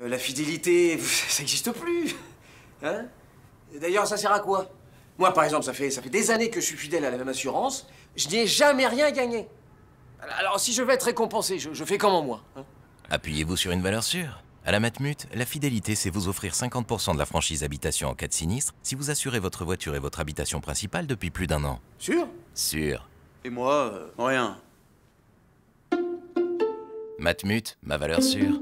Euh, la fidélité, ça n'existe plus. Hein D'ailleurs, ça sert à quoi Moi, par exemple, ça fait, ça fait des années que je suis fidèle à la même assurance. Je n'ai jamais rien gagné. Alors, si je vais être récompensé, je, fais comment, moi hein. Appuyez-vous sur une valeur sûre. À la Matmut, la fidélité, c'est vous offrir 50% de la franchise habitation en cas de sinistre si vous assurez votre voiture et votre habitation principale depuis plus d'un an. Sûr Sûr. Et moi, euh, rien. Matmut, ma valeur sûre.